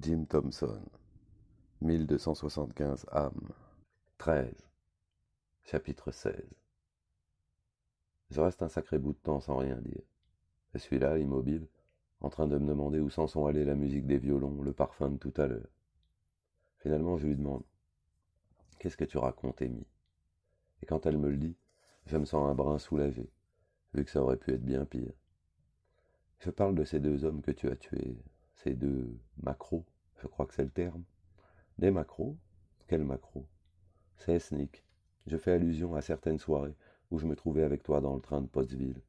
Jim Thompson, 1275 âmes, 13, chapitre 16. Je reste un sacré bout de temps sans rien dire. Je suis là, immobile, en train de me demander où s'en sont allées la musique des violons, le parfum de tout à l'heure. Finalement, je lui demande Qu'est-ce que tu racontes, Amy Et quand elle me le dit, je me sens un brin soulagé, vu que ça aurait pu être bien pire. Je parle de ces deux hommes que tu as tués, « C'est de... macro, je crois que c'est le terme. Des macros Quel macro C'est Nick. Je fais allusion à certaines soirées où je me trouvais avec toi dans le train de Pottsville.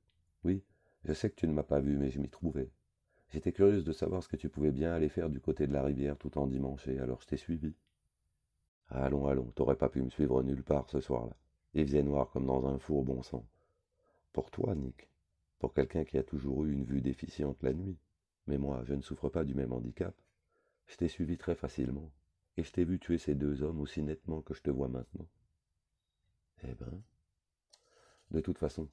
Oui, je sais que tu ne m'as pas vu, mais je m'y trouvais. J'étais curieuse de savoir ce que tu pouvais bien aller faire du côté de la rivière tout en dimanche, et alors je t'ai suivi. Allons, allons, t'aurais pas pu me suivre nulle part ce soir-là. Il faisait noir comme dans un four, bon sang. Pour toi, Nick. Pour quelqu'un qui a toujours eu une vue déficiente la nuit. Mais moi, je ne souffre pas du même handicap. Je t'ai suivi très facilement, et je t'ai vu tuer ces deux hommes aussi nettement que je te vois maintenant. Eh ben. De toute façon,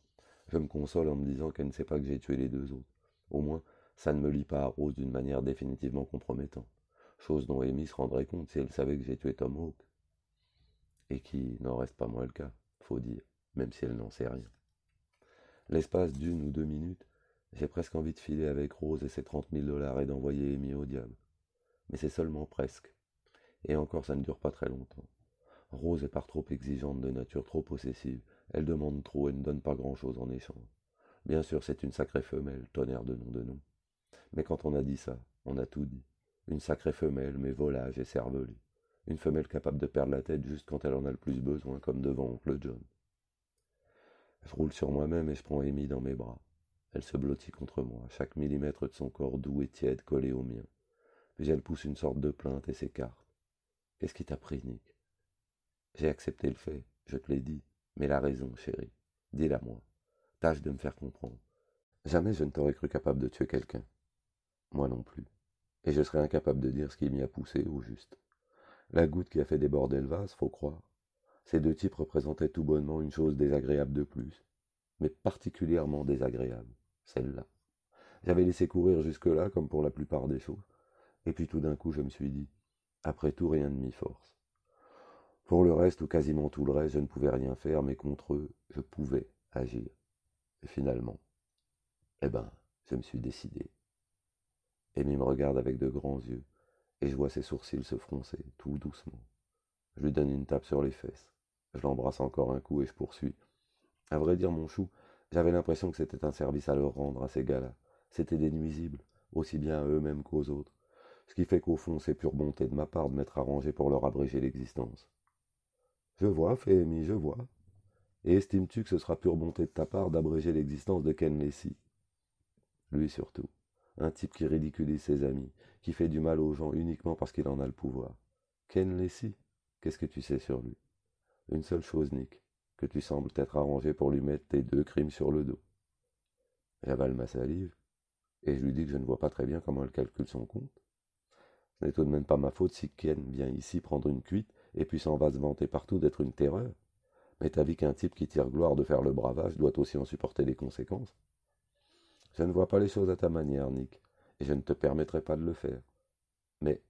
je me console en me disant qu'elle ne sait pas que j'ai tué les deux autres. Au moins, ça ne me lie pas à Rose d'une manière définitivement compromettante. Chose dont Amy se rendrait compte si elle savait que j'ai tué Tom Hawk. Et qui n'en reste pas moins le cas, faut dire, même si elle n'en sait rien. L'espace d'une ou deux minutes, j'ai presque envie de filer avec Rose et ses trente mille dollars et d'envoyer Amy au diable. Mais c'est seulement presque. Et encore, ça ne dure pas très longtemps. Rose est par trop exigeante de nature, trop possessive. Elle demande trop et ne donne pas grand-chose en échange. Bien sûr, c'est une sacrée femelle, tonnerre de nom de nom. Mais quand on a dit ça, on a tout dit. Une sacrée femelle, mais volage et cervelée. Une femelle capable de perdre la tête juste quand elle en a le plus besoin, comme devant oncle John. Je roule sur moi-même et je prends Amy dans mes bras. Elle se blottit contre moi, chaque millimètre de son corps doux et tiède collé au mien. Puis elle pousse une sorte de plainte et s'écarte. Qu'est-ce qui t'a pris, Nick J'ai accepté le fait, je te l'ai dit. Mais la raison, chérie, dis-la moi. Tâche de me faire comprendre. Jamais je ne t'aurais cru capable de tuer quelqu'un. Moi non plus. Et je serais incapable de dire ce qui m'y a poussé, au juste. La goutte qui a fait déborder le vase, faut croire. Ces deux types représentaient tout bonnement une chose désagréable de plus, mais particulièrement désagréable celle-là. J'avais laissé courir jusque-là, comme pour la plupart des choses. Et puis tout d'un coup, je me suis dit, après tout, rien ne m'y force Pour le reste, ou quasiment tout le reste, je ne pouvais rien faire, mais contre eux, je pouvais agir. Et finalement, eh ben, je me suis décidé. Amy me regarde avec de grands yeux, et je vois ses sourcils se froncer, tout doucement. Je lui donne une tape sur les fesses. Je l'embrasse encore un coup et je poursuis. À vrai dire, mon chou, j'avais l'impression que c'était un service à leur rendre à ces gars-là. C'était des nuisibles, aussi bien à eux-mêmes qu'aux autres. Ce qui fait qu'au fond, c'est pure bonté de ma part de m'être arrangé pour leur abréger l'existence. Je vois, Fémy, je vois. Et estimes-tu que ce sera pure bonté de ta part d'abréger l'existence de Ken Lacey Lui surtout. Un type qui ridiculise ses amis, qui fait du mal aux gens uniquement parce qu'il en a le pouvoir. Ken Lacey Qu'est-ce que tu sais sur lui Une seule chose, Nick que tu sembles t'être arrangé pour lui mettre tes deux crimes sur le dos. J'avale ma salive, et je lui dis que je ne vois pas très bien comment elle calcule son compte. Ce n'est tout de même pas ma faute si Ken vient ici prendre une cuite et puis s'en va se vanter partout d'être une terreur. Mais t'as vu qu'un type qui tire gloire de faire le bravage doit aussi en supporter les conséquences. Je ne vois pas les choses à ta manière, Nick, et je ne te permettrai pas de le faire. Mais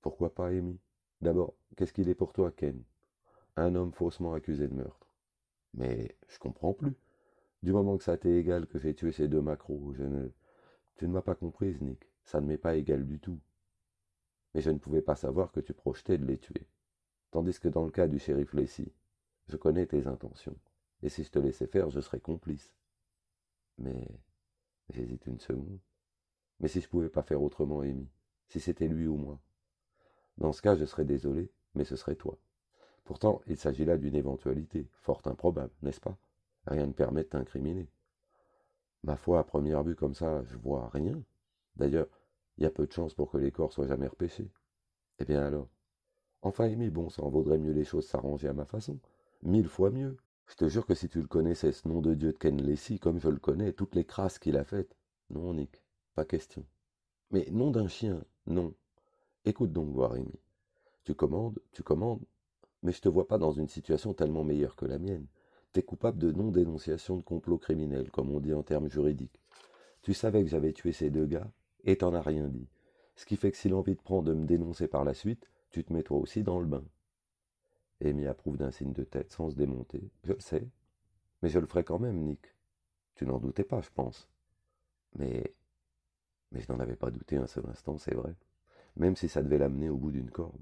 pourquoi pas, Amy D'abord, qu'est-ce qu'il est pour toi, Ken un homme faussement accusé de meurtre. Mais je comprends plus. Du moment que ça t'est égal que j'ai tué ces deux macros, je ne. Tu ne m'as pas comprise, Nick. Ça ne m'est pas égal du tout. Mais je ne pouvais pas savoir que tu projetais de les tuer. Tandis que dans le cas du shérif Lessie, je connais tes intentions. Et si je te laissais faire, je serais complice. Mais. J'hésite une seconde. Mais si je pouvais pas faire autrement, Amy, si c'était lui ou moi. Dans ce cas, je serais désolé, mais ce serait toi. Pourtant, il s'agit là d'une éventualité, fort improbable, n'est-ce pas Rien ne permet de t'incriminer. Ma foi, à première vue comme ça, je vois rien. D'ailleurs, il y a peu de chances pour que les corps soient jamais repêchés. Eh bien alors Enfin, Amy, bon ça en vaudrait mieux les choses s'arranger à ma façon. Mille fois mieux. Je te jure que si tu le connaissais, ce nom de Dieu de Ken Lacey, comme je le connais, toutes les crasses qu'il a faites. Non, Nick, pas question. Mais nom d'un chien, non. Écoute donc voir, Amy. Tu commandes, tu commandes, mais je te vois pas dans une situation tellement meilleure que la mienne. T'es coupable de non-dénonciation de complot criminel, comme on dit en termes juridiques. Tu savais que j'avais tué ces deux gars, et t'en as rien dit. Ce qui fait que si l'envie te prend de me dénoncer par la suite, tu te mets toi aussi dans le bain. Amy approuve d'un signe de tête sans se démonter. Je le sais. Mais je le ferai quand même, Nick. Tu n'en doutais pas, je pense. Mais. Mais je n'en avais pas douté un seul instant, c'est vrai. Même si ça devait l'amener au bout d'une corde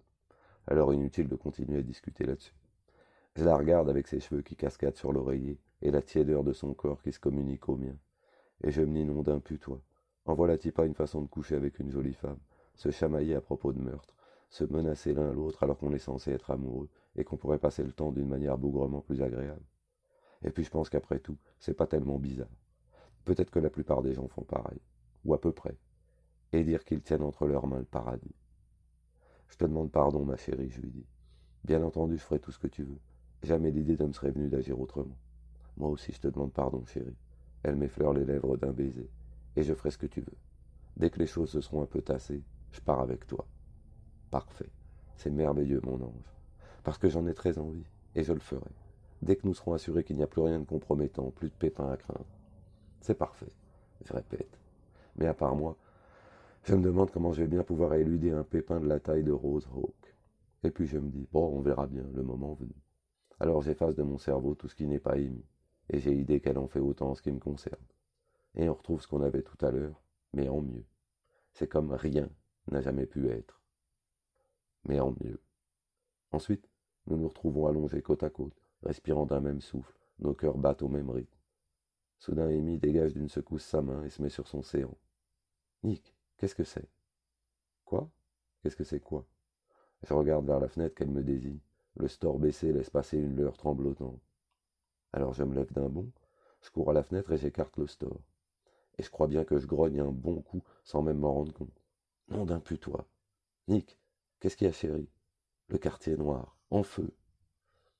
alors inutile de continuer à discuter là-dessus. Je la regarde avec ses cheveux qui cascadent sur l'oreiller et la tiédeur de son corps qui se communique au mien. Et je me non d'un putois. En voilà-t-il pas une façon de coucher avec une jolie femme, se chamailler à propos de meurtre, se menacer l'un l'autre alors qu'on est censé être amoureux et qu'on pourrait passer le temps d'une manière bougrement plus agréable. Et puis je pense qu'après tout, c'est pas tellement bizarre. Peut-être que la plupart des gens font pareil, ou à peu près, et dire qu'ils tiennent entre leurs mains le paradis. Je te demande pardon, ma chérie, je lui dis. Bien entendu, je ferai tout ce que tu veux. Jamais l'idée ne me serait venue d'agir autrement. Moi aussi, je te demande pardon, chérie. Elle m'effleure les lèvres d'un baiser. Et je ferai ce que tu veux. Dès que les choses se seront un peu tassées, je pars avec toi. Parfait. C'est merveilleux, mon ange. Parce que j'en ai très envie, et je le ferai. Dès que nous serons assurés qu'il n'y a plus rien de compromettant, plus de pépins à craindre. C'est parfait, je répète. Mais à part moi, je me demande comment je vais bien pouvoir éluder un pépin de la taille de Rose Hawk. Et puis je me dis, bon, on verra bien, le moment venu. Alors j'efface de mon cerveau tout ce qui n'est pas émis, et j'ai idée qu'elle en fait autant en ce qui me concerne. Et on retrouve ce qu'on avait tout à l'heure, mais en mieux. C'est comme rien n'a jamais pu être. Mais en mieux. Ensuite, nous nous retrouvons allongés côte à côte, respirant d'un même souffle, nos cœurs battent au même rythme. Soudain, Amy dégage d'une secousse sa main et se met sur son séant. Nick, Qu'est-ce que c'est Quoi Qu'est-ce que c'est quoi Je regarde vers la fenêtre qu'elle me désigne. Le store baissé laisse passer une lueur tremblotante. Alors je me lève d'un bond, je cours à la fenêtre et j'écarte le store. Et je crois bien que je grogne un bon coup sans même m'en rendre compte. Nom d'un putois. Nick, qu'est-ce qui y a, chéri Le quartier noir, en feu.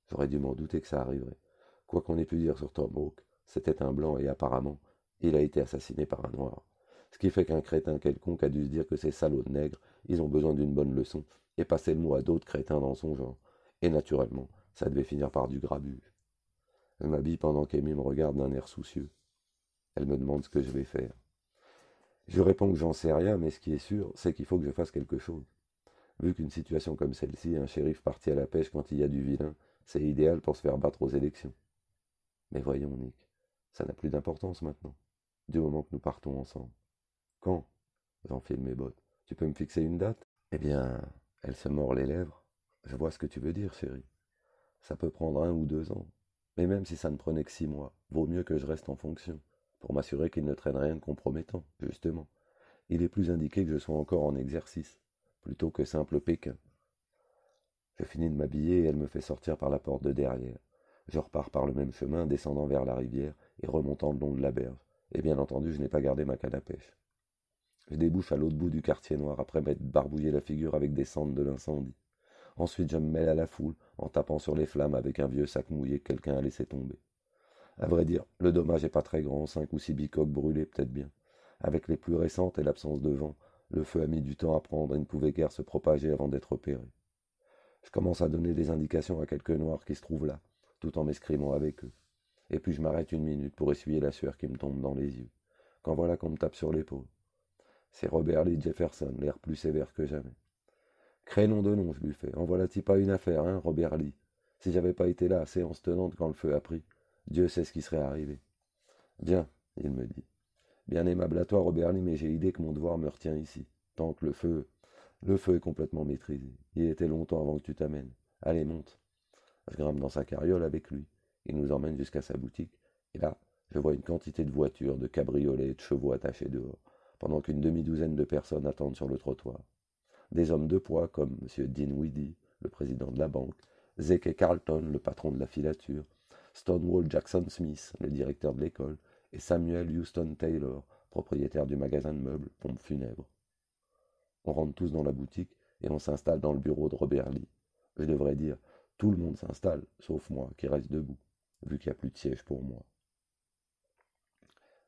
J'aurais dû m'en douter que ça arriverait. Quoi qu'on ait pu dire sur Tom Hawk, c'était un blanc et apparemment, il a été assassiné par un noir. Ce qui fait qu'un crétin quelconque a dû se dire que ces salauds de nègres, ils ont besoin d'une bonne leçon, et passer le mot à d'autres crétins dans son genre. Et naturellement, ça devait finir par du grabuge. Elle m'habille pendant qu'Amy me regarde d'un air soucieux. Elle me demande ce que je vais faire. Je réponds que j'en sais rien, mais ce qui est sûr, c'est qu'il faut que je fasse quelque chose. Vu qu'une situation comme celle-ci, un shérif parti à la pêche quand il y a du vilain, c'est idéal pour se faire battre aux élections. Mais voyons, Nick, ça n'a plus d'importance maintenant, du moment que nous partons ensemble. Quand J'enfile mes bottes. Tu peux me fixer une date Eh bien, elle se mord les lèvres. Je vois ce que tu veux dire, chérie. Ça peut prendre un ou deux ans. Mais même si ça ne prenait que six mois, vaut mieux que je reste en fonction, pour m'assurer qu'il ne traîne rien de compromettant, justement. Il est plus indiqué que je sois encore en exercice, plutôt que simple Pékin. Je finis de m'habiller et elle me fait sortir par la porte de derrière. Je repars par le même chemin, descendant vers la rivière et remontant le long de la berge. Et bien entendu, je n'ai pas gardé ma canne à pêche. Je débouche à l'autre bout du quartier noir après m'être barbouillé la figure avec des cendres de l'incendie. Ensuite, je me mêle à la foule en tapant sur les flammes avec un vieux sac mouillé que quelqu'un a laissé tomber. À vrai dire, le dommage n'est pas très grand, cinq ou six bicoques brûlés peut-être bien. Avec les plus récentes et l'absence de vent, le feu a mis du temps à prendre et ne pouvait guère se propager avant d'être opéré. Je commence à donner des indications à quelques noirs qui se trouvent là, tout en m'escrimant avec eux. Et puis je m'arrête une minute pour essuyer la sueur qui me tombe dans les yeux. Quand voilà qu'on me tape sur l'épaule. C'est Robert Lee Jefferson, l'air plus sévère que jamais. Crénom de nom, je lui fais. En voilà-t-il pas une affaire, hein, Robert Lee Si j'avais pas été là, séance tenante quand le feu a pris, Dieu sait ce qui serait arrivé. Bien, il me dit. Bien aimable à toi, Robert Lee, mais j'ai idée que mon devoir me retient ici. Tant que le feu. Le feu est complètement maîtrisé. Il était longtemps avant que tu t'amènes. Allez, monte. Je grimpe dans sa carriole avec lui. Il nous emmène jusqu'à sa boutique. Et là, je vois une quantité de voitures, de cabriolets de chevaux attachés dehors pendant qu'une demi-douzaine de personnes attendent sur le trottoir. Des hommes de poids comme M. Dinwiddie, le président de la banque, Zeke Carlton, le patron de la filature, Stonewall Jackson Smith, le directeur de l'école, et Samuel Houston Taylor, propriétaire du magasin de meubles Pompe Funèbre. On rentre tous dans la boutique et on s'installe dans le bureau de Robert Lee. Je devrais dire, tout le monde s'installe, sauf moi qui reste debout, vu qu'il n'y a plus de siège pour moi.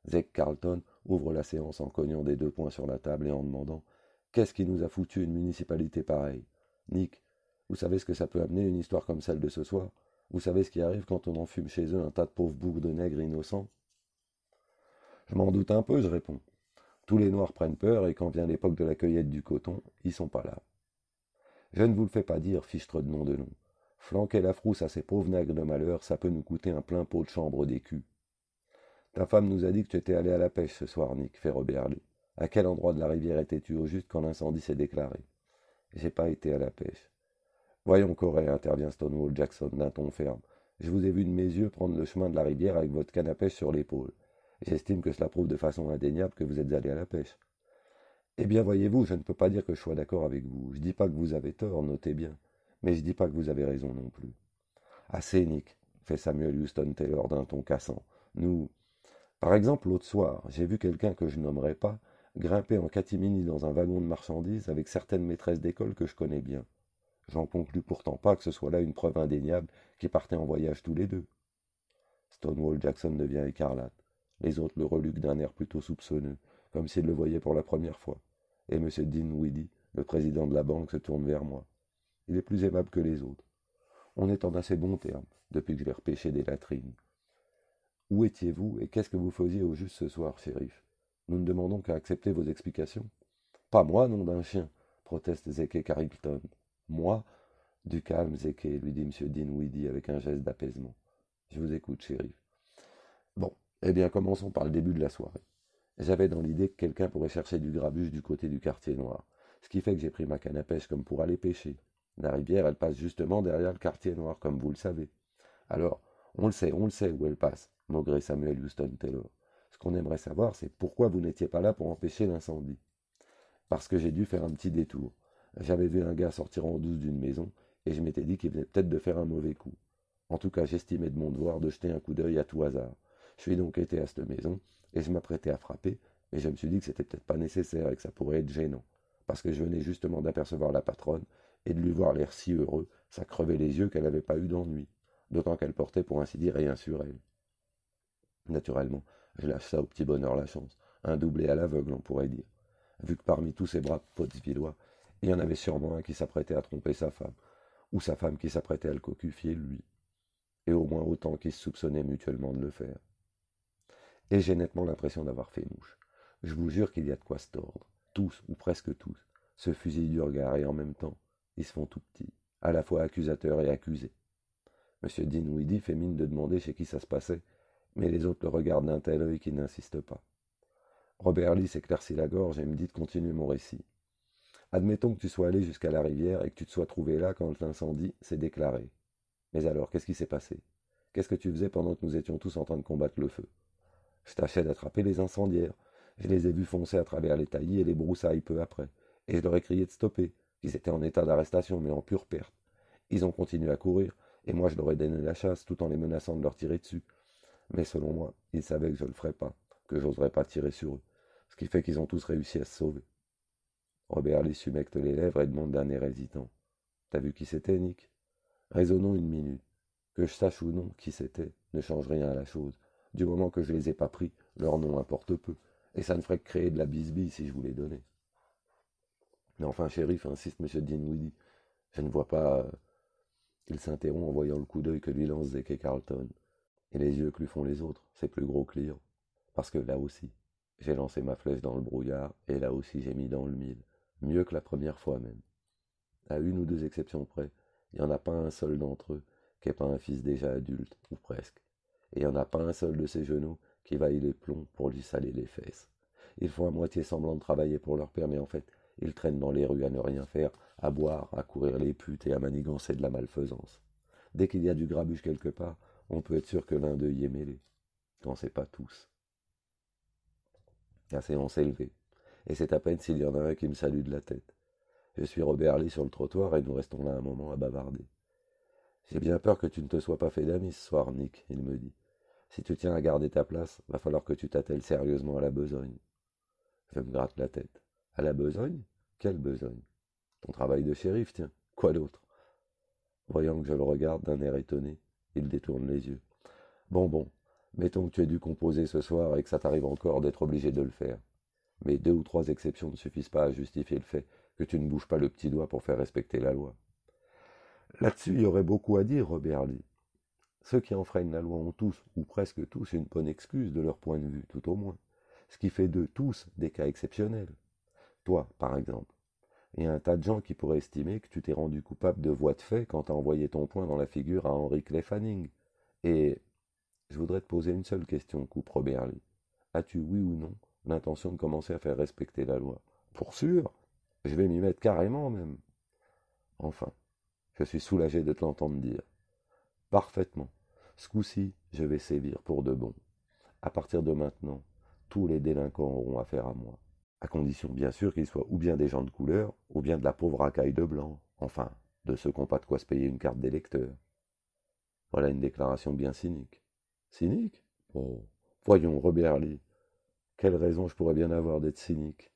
Zek Carlton ouvre la séance en cognant des deux poings sur la table et en demandant Qu'est-ce qui nous a foutu une municipalité pareille Nick, vous savez ce que ça peut amener une histoire comme celle de ce soir Vous savez ce qui arrive quand on enfume chez eux un tas de pauvres bourgs de nègres innocents Je m'en doute un peu, je réponds. Tous les noirs prennent peur et quand vient l'époque de la cueillette du coton, ils sont pas là. Je ne vous le fais pas dire, fichtre de nom de nom. Flanquer la frousse à ces pauvres nègres de malheur, ça peut nous coûter un plein pot de chambre d'écus. Ta femme nous a dit que tu étais allé à la pêche ce soir, Nick, fait Robert À quel endroit de la rivière étais-tu au juste quand l'incendie s'est déclaré J'ai pas été à la pêche. Voyons, Corée, intervient Stonewall Jackson d'un ton ferme. Je vous ai vu de mes yeux prendre le chemin de la rivière avec votre canne à pêche sur l'épaule. J'estime que cela prouve de façon indéniable que vous êtes allé à la pêche. Eh bien, voyez-vous, je ne peux pas dire que je sois d'accord avec vous. Je dis pas que vous avez tort, notez bien. Mais je dis pas que vous avez raison non plus. Assez, Nick, fait Samuel Houston Taylor d'un ton cassant. Nous, par exemple, l'autre soir, j'ai vu quelqu'un que je nommerai pas grimper en catimini dans un wagon de marchandises avec certaines maîtresses d'école que je connais bien. J'en conclus pourtant pas que ce soit là une preuve indéniable qu'ils partaient en voyage tous les deux. Stonewall Jackson devient écarlate. Les autres le reluquent d'un air plutôt soupçonneux, comme s'ils le voyaient pour la première fois. Et M. Dean Dinwiddie, le président de la banque, se tourne vers moi. Il est plus aimable que les autres. On est en assez bons termes depuis que je l'ai repêché des latrines. Où étiez-vous et qu'est-ce que vous faisiez au juste ce soir, shérif Nous ne demandons qu'à accepter vos explications. Pas moi, nom d'un chien, proteste Zeke Carrington. Moi Du calme, Zeke, lui dit M. Dinwiddie avec un geste d'apaisement. Je vous écoute, shérif. Bon, eh bien, commençons par le début de la soirée. J'avais dans l'idée que quelqu'un pourrait chercher du grabuge du côté du quartier noir, ce qui fait que j'ai pris ma canne à pêche comme pour aller pêcher. La rivière, elle passe justement derrière le quartier noir, comme vous le savez. Alors, on le sait, on le sait où elle passe. Maugré Samuel Houston Taylor. Ce qu'on aimerait savoir, c'est pourquoi vous n'étiez pas là pour empêcher l'incendie. Parce que j'ai dû faire un petit détour. J'avais vu un gars sortir en douce d'une maison, et je m'étais dit qu'il venait peut-être de faire un mauvais coup. En tout cas, j'estimais de mon devoir de jeter un coup d'œil à tout hasard. Je suis donc été à cette maison, et je m'apprêtais à frapper, mais je me suis dit que c'était peut-être pas nécessaire et que ça pourrait être gênant. Parce que je venais justement d'apercevoir la patronne, et de lui voir l'air si heureux, ça crevait les yeux qu'elle n'avait pas eu d'ennui, d'autant qu'elle portait pour ainsi dire rien sur elle. Naturellement, je lâche ça au petit bonheur la chance, un doublé à l'aveugle on pourrait dire, vu que parmi tous ces braves potes villois, il y en avait sûrement un qui s'apprêtait à tromper sa femme, ou sa femme qui s'apprêtait à le cocufier lui, et au moins autant qu'ils se soupçonnaient mutuellement de le faire. Et j'ai nettement l'impression d'avoir fait mouche. Je vous jure qu'il y a de quoi se tordre. Tous, ou presque tous, se fusillent du regard et en même temps, ils se font tout petits, à la fois accusateurs et accusés. Monsieur Dinwiddie fait mine de demander chez qui ça se passait, mais les autres le regardent d'un tel œil qui n'insiste pas. Robert Lee s'éclaircit la gorge et me dit de continuer mon récit. Admettons que tu sois allé jusqu'à la rivière et que tu te sois trouvé là quand l'incendie s'est déclaré. Mais alors, qu'est-ce qui s'est passé Qu'est-ce que tu faisais pendant que nous étions tous en train de combattre le feu Je tâchais d'attraper les incendiaires. Je les ai vus foncer à travers les taillis et les broussailles peu après. Et je leur ai crié de stopper. Ils étaient en état d'arrestation, mais en pure perte. Ils ont continué à courir, et moi je leur ai donné la chasse tout en les menaçant de leur tirer dessus. Mais selon moi, ils savaient que je ne le ferais pas, que j'oserais pas tirer sur eux, ce qui fait qu'ils ont tous réussi à se sauver. Robert les humecte les lèvres et demande d'un air hésitant. T'as vu qui c'était, Nick Raisonnons une minute. Que je sache ou non qui c'était ne change rien à la chose. Du moment que je les ai pas pris, leur nom importe peu, et ça ne ferait que créer de la bisbille si je vous les donnais. Mais enfin, shérif, insiste M. Dinwiddie, je ne vois pas. Euh, Il s'interrompt en voyant le coup d'œil que lui lance Zeke Carlton et les yeux que lui font les autres, c'est plus gros clients. Parce que là aussi, j'ai lancé ma flèche dans le brouillard, et là aussi j'ai mis dans le mille, mieux que la première fois même. À une ou deux exceptions près, il n'y en a pas un seul d'entre eux qui n'est pas un fils déjà adulte, ou presque. Et il n'y en a pas un seul de ses genoux qui vaille les plombs pour lui saler les fesses. Ils font à moitié semblant de travailler pour leur père, mais en fait, ils traînent dans les rues à ne rien faire, à boire, à courir les putes et à manigancer de la malfaisance. Dès qu'il y a du grabuge quelque part, on peut être sûr que l'un d'eux y est mêlé, quand c'est pas tous. La ah, séance est levée, et c'est à peine s'il y en a un qui me salue de la tête. Je suis Robert sur le trottoir et nous restons là un moment à bavarder. J'ai bien peur que tu ne te sois pas fait d'amis ce soir, Nick, il me dit. Si tu tiens à garder ta place, va falloir que tu t'attelles sérieusement à la besogne. Je me gratte la tête. À la besogne Quelle besogne Ton travail de shérif, tiens. Quoi d'autre Voyant que je le regarde d'un air étonné, il détourne les yeux. Bon, bon, mettons que tu aies dû composer ce soir et que ça t'arrive encore d'être obligé de le faire. Mais deux ou trois exceptions ne suffisent pas à justifier le fait que tu ne bouges pas le petit doigt pour faire respecter la loi. Là-dessus, il y aurait beaucoup à dire, Robert Ceux qui enfreignent la loi ont tous, ou presque tous, une bonne excuse de leur point de vue, tout au moins, ce qui fait de tous des cas exceptionnels. Toi, par exemple, et un tas de gens qui pourraient estimer que tu t'es rendu coupable de voie de fait quand t'as envoyé ton poing dans la figure à Henri Clay Fanning. Et je voudrais te poser une seule question, coupe Robert As-tu, oui ou non, l'intention de commencer à faire respecter la loi Pour sûr Je vais m'y mettre carrément même. Enfin, je suis soulagé de te l'entendre dire. Parfaitement. Ce coup-ci, je vais sévir pour de bon. À partir de maintenant, tous les délinquants auront affaire à moi à condition bien sûr qu'ils soient ou bien des gens de couleur, ou bien de la pauvre racaille de blanc, enfin, de ceux qui n'ont pas de quoi se payer une carte d'électeur. Voilà une déclaration bien cynique. Cynique Oh, voyons, Robert Lee, quelle raison je pourrais bien avoir d'être cynique